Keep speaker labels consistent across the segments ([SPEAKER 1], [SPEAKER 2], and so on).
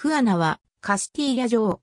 [SPEAKER 1] フアナはカスティーヤ女王。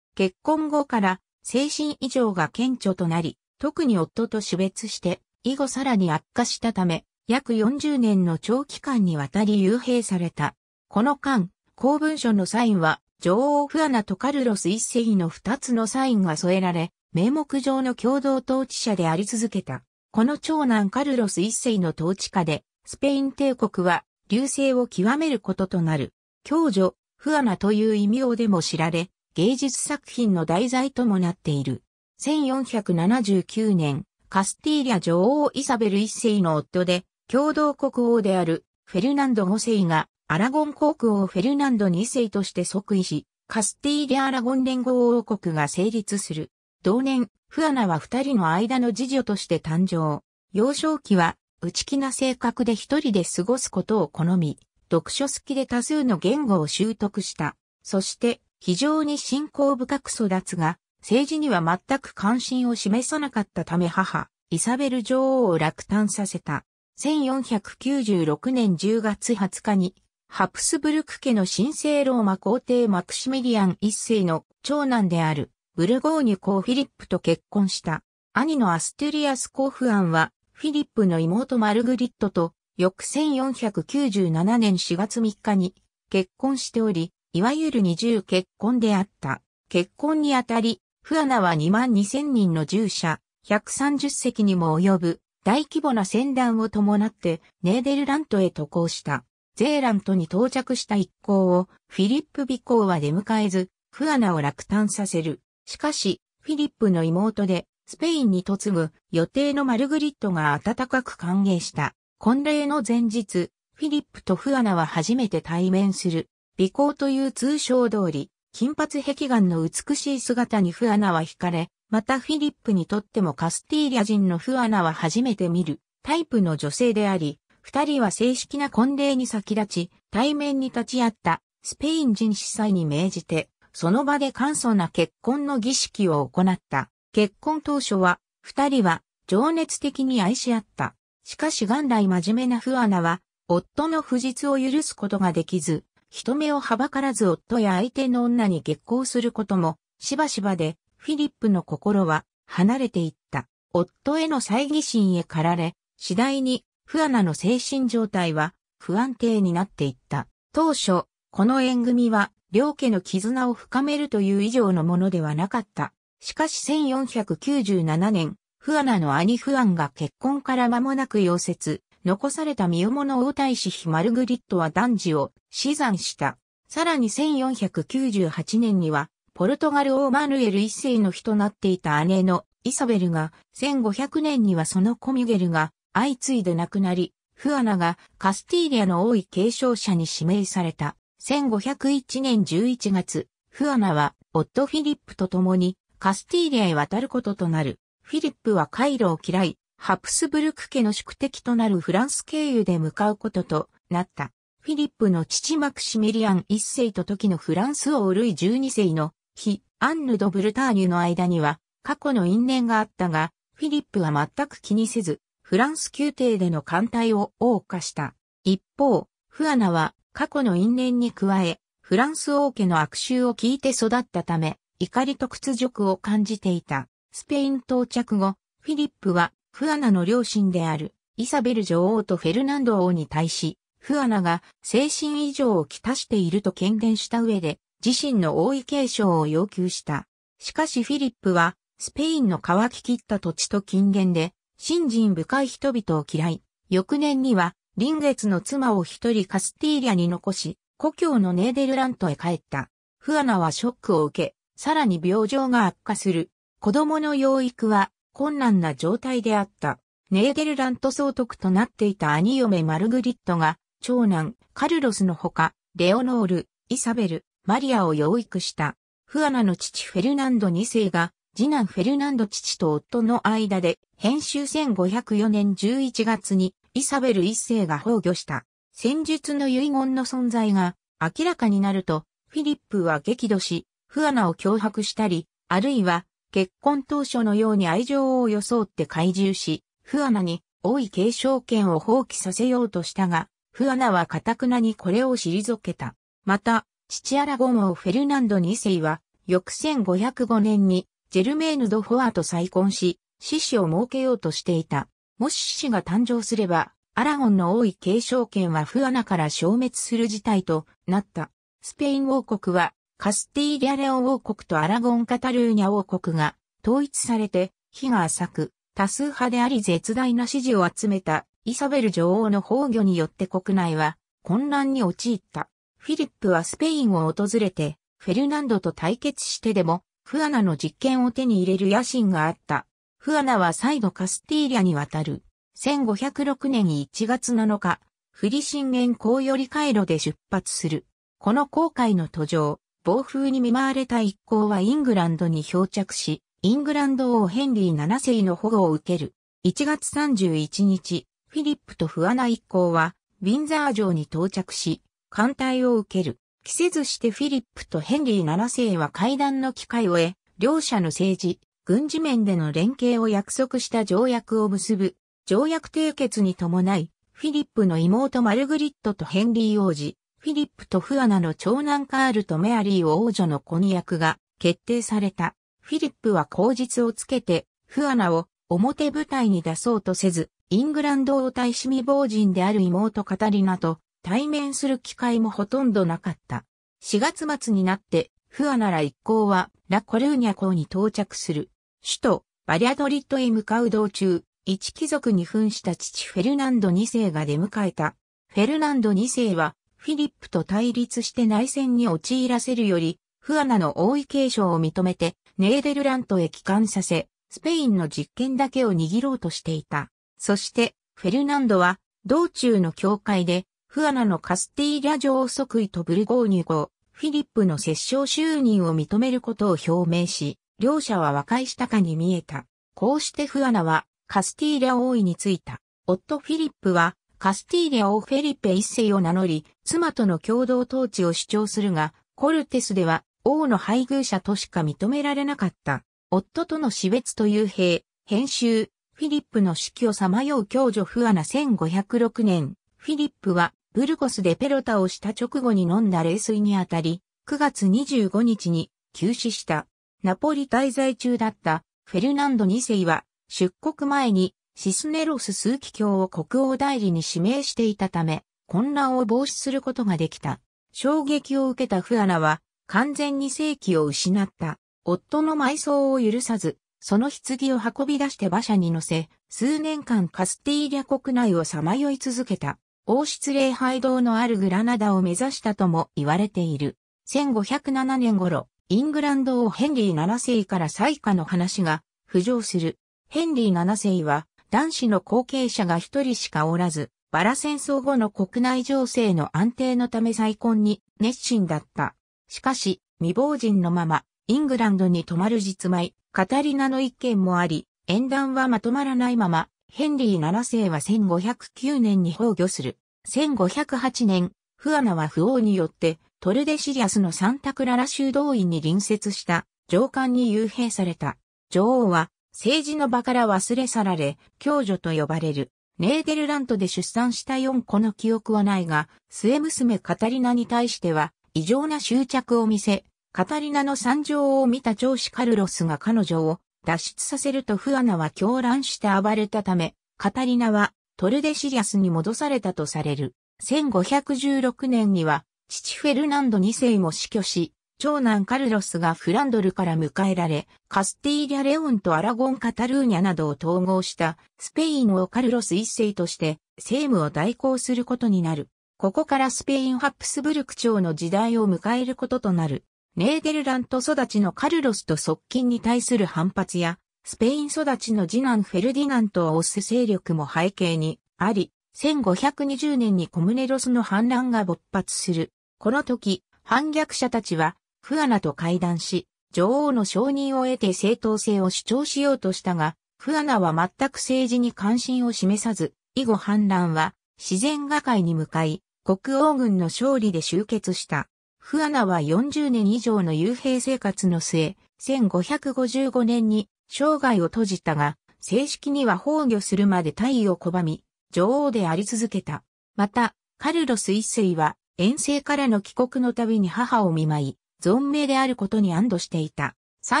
[SPEAKER 1] 結婚後から精神異常が顕著となり、特に夫と死別して以後さらに悪化したため、約40年の長期間にわたり幽閉された。この間、公文書のサインは女王フアナとカルロス一世の二つのサインが添えられ、名目上の共同統治者であり続けた。この長男カルロス一世の統治下で、スペイン帝国は流星を極めることとなる。共助、フアナという異名でも知られ、芸術作品の題材ともなっている。1479年、カスティーリャ女王イサベル一世の夫で、共同国王であるフェルナンド五世がアラゴン国王フェルナンド二世として即位し、カスティーリャ・アラゴン連合王国が成立する。同年、フアナは二人の間の次女として誕生。幼少期は、内気な性格で一人で過ごすことを好み、読書好きで多数の言語を習得した。そして、非常に信仰深く育つが、政治には全く関心を示さなかったため母、イサベル女王を落胆させた。1496年10月20日に、ハプスブルク家の神聖ローマ皇帝マクシミリアン一世の長男である、ブルゴーニュ公フィリップと結婚した。兄のアステリアス公フアンは、フィリップの妹マルグリットと翌1497年4月3日に結婚しており、いわゆる二重結婚であった。結婚にあたり、フアナは2万2000人の従者、130席にも及ぶ大規模な船団を伴ってネーデルラントへ渡航した。ゼーラントに到着した一行をフィリップ美行は出迎えず、フアナを落胆させる。しかし、フィリップの妹でスペインに嫁ぐ予定のマルグリットが暖かく歓迎した。婚礼の前日、フィリップとフアナは初めて対面する。美行という通称通り、金髪壁眼の美しい姿にフアナは惹かれ、またフィリップにとってもカスティーリア人のフアナは初めて見るタイプの女性であり、二人は正式な婚礼に先立ち、対面に立ち会ったスペイン人司祭に命じて、その場で簡素な結婚の儀式を行った。結婚当初は、二人は情熱的に愛し合った。しかし元来真面目な不ナは、夫の不実を許すことができず、人目をはばからず夫や相手の女に激行することも、しばしばで、フィリップの心は離れていった。夫への猜疑心へ駆られ、次第に、不ナの精神状態は不安定になっていった。当初、この縁組は、両家の絆を深めるという以上のものではなかった。しかし1497年、フアナの兄フアンが結婚から間もなく溶接、残された身重の王太子妃マルグリットは男児を死産した。さらに1498年には、ポルトガル王マヌエル一世の日となっていた姉のイサベルが、1500年にはそのコミュゲルが相次いで亡くなり、フアナがカスティーリアの王位継承者に指名された。1501年11月、フアナは夫フィリップと共にカスティーリアへ渡ることとなる。フィリップはカイロを嫌い、ハプスブルク家の宿敵となるフランス経由で向かうこととなった。フィリップの父マクシミリアン一世と時のフランス王ルイ12世の非アンヌ・ド・ブルターニュの間には過去の因縁があったが、フィリップは全く気にせず、フランス宮廷での艦隊を謳歌した。一方、フアナは過去の因縁に加え、フランス王家の悪臭を聞いて育ったため、怒りと屈辱を感じていた。スペイン到着後、フィリップはフアナの両親であるイサベル女王とフェルナンド王に対し、フアナが精神異常をきたしていると権限した上で、自身の王位継承を要求した。しかしフィリップは、スペインの乾ききった土地と金言で、信心深い人々を嫌い、翌年には、臨月の妻を一人カスティーリャに残し、故郷のネーデルラントへ帰った。フアナはショックを受け、さらに病状が悪化する。子供の養育は困難な状態であった。ネーデルラント総督となっていた兄嫁マルグリットが、長男カルロスのほか、レオノール、イサベル、マリアを養育した。フアナの父フェルナンド2世が、次男フェルナンド父と夫の間で、編集1504年11月にイサベル1世が崩御した。戦術の遺言の存在が明らかになると、フィリップは激怒し、フアナを脅迫したり、あるいは結婚当初のように愛情を装って懐柔し、フアナに王位継承権を放棄させようとしたが、フアナはカタクナにこれを退けた。また、父アラゴン王フェルナンド2世は、翌1505年にジェルメーヌ・ド・フォアと再婚し、獅子を設けようとしていた。もし獅子が誕生すれば、アラゴンの王位継承権はフアナから消滅する事態となった。スペイン王国はカスティーリャレオ王国とアラゴン・カタルーニャ王国が統一されて、日が浅く、多数派であり絶大な支持を集めたイサベル女王の崩御によって国内は混乱に陥った。フィリップはスペインを訪れて、フェルナンドと対決してでも、フアナの実権を手に入れる野心があった。フアナは再度カスティーリャに渡る。1506年1月7日、フリシンゲン公よりカイロで出発する。この航海の途上、暴風に見舞われた一行はイングランドに漂着し、イングランド王ヘンリー7世の保護を受ける。1月31日、フィリップとフアナ一行は、ウィンザー城に到着し、艦隊を受ける。着せずしてフィリップとヘンリー7世は会談の機会を得、両者の政治、軍事面での連携を約束した条約を結ぶ。条約締結に伴い、フィリップの妹マルグリットとヘンリー王子、ィリップとフアナの長男カールとメアリー王女の婚約が決定された。フィリップは口実をつけて、フアナを表舞台に出そうとせず、イングランド王太子未亡人である妹カタリナと対面する機会もほとんどなかった。4月末になって、フアナら一行はラ・コルーニャ港に到着する。首都バリアドリッドへ向かう道中、一貴族に扮した父フェルナンド2世が出迎えた。フェルナンド2世はフィリップと対立して内戦に陥らせるより、フアナの王位継承を認めて、ネーデルラントへ帰還させ、スペインの実権だけを握ろうとしていた。そして、フェルナンドは、道中の教会で、フアナのカスティーラ女王即位とブルゴーニュ号、フィリップの摂政就任を認めることを表明し、両者は和解したかに見えた。こうしてフアナは、カスティーラ王位についた。夫フィリップは、カスティーリアをフェリペ一世を名乗り、妻との共同統治を主張するが、コルテスでは王の配偶者としか認められなかった。夫との死別という兵、編集、フィリップの死去をさまよう教女フアナ1506年、フィリップはブルゴスでペロタをした直後に飲んだ冷水にあたり、9月25日に急死した。ナポリ滞在中だったフェルナンド2世は出国前にシスネロス数奇教を国王代理に指名していたため、混乱を防止することができた。衝撃を受けたフアナは、完全に正気を失った。夫の埋葬を許さず、その棺を運び出して馬車に乗せ、数年間カスティーリャ国内をさまよい続けた。王室礼拝堂のあるグラナダを目指したとも言われている。1507年頃、イングランド王ヘンリー7世から最下の話が浮上する。ヘンリー7世は男子の後継者が一人しかおらず、バラ戦争後の国内情勢の安定のため再婚に熱心だった。しかし、未亡人のまま、イングランドに泊まる実前、カタリナの一件もあり、縁談はまとまらないまま、ヘンリー7世は1509年に崩御する。1508年、フアナは不王によって、トルデシリアスのサンタクララ修道院に隣接した、上官に幽閉された。女王は、政治の場から忘れ去られ、共女と呼ばれる。ネーデルラントで出産した4個の記憶はないが、末娘カタリナに対しては、異常な執着を見せ、カタリナの惨状を見た長子カルロスが彼女を脱出させるとフアナは狂乱して暴れたため、カタリナはトルデシリアスに戻されたとされる。1516年には、父フェルナンド2世も死去し、長男カルロスがフランドルから迎えられ、カスティーリャ・レオンとアラゴン・カタルーニャなどを統合したスペインをカルロス一世として政務を代行することになる。ここからスペインハプスブルク朝の時代を迎えることとなる。ネーデルラント育ちのカルロスと側近に対する反発や、スペイン育ちの次男フェルディナントを推す勢力も背景にあり、1520年にコムネロスの反乱が勃発する。この時、反逆者たちはフアナと会談し、女王の承認を得て正当性を主張しようとしたが、フアナは全く政治に関心を示さず、以後反乱は自然瓦解に向かい、国王軍の勝利で終結した。フアナは40年以上の幽閉生活の末、1555年に生涯を閉じたが、正式には崩御するまで退位を拒み、女王であり続けた。また、カルロス一世は遠征からの帰国のたびに母を見舞い、存命であることに安堵していた。サ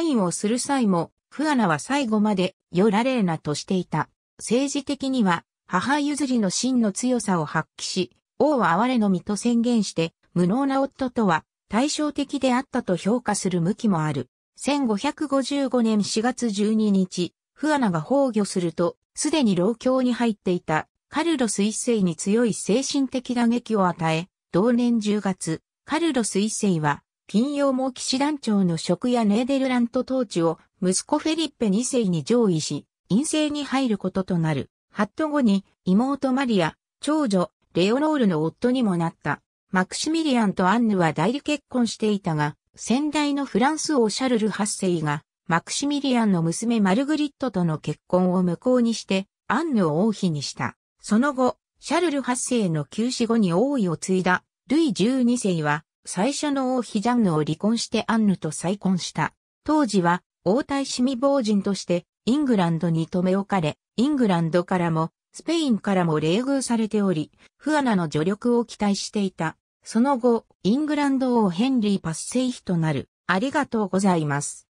[SPEAKER 1] インをする際も、フアナは最後まで、よられーなとしていた。政治的には、母譲りの真の強さを発揮し、王は哀れの身と宣言して、無能な夫とは対照的であったと評価する向きもある。1555年4月12日、フアナが崩御すると、すでに老境に入っていたカルロス一世に強い精神的打撃を与え、同年10月、カルロス一世は金曜も騎士団長の職やネーデルラント統治を息子フェリッペ2世に上位し、陰性に入ることとなる。ハット後に妹マリア、長女、レオノールの夫にもなった。マクシミリアンとアンヌは代理結婚していたが、先代のフランス王シャルル8世が、マクシミリアンの娘マルグリットとの結婚を無効にして、アンヌを王妃にした。その後、シャルル8世の休止後に王位を継いだ、ルイ12世は、最初の王妃ジャンヌを離婚してアンヌと再婚した。当時は王太子未亡人としてイングランドに留め置かれ、イングランドからもスペインからも冷遇されており、フアナの助力を期待していた。その後、イングランド王ヘンリー・パッセイヒとなる。ありがとうございます。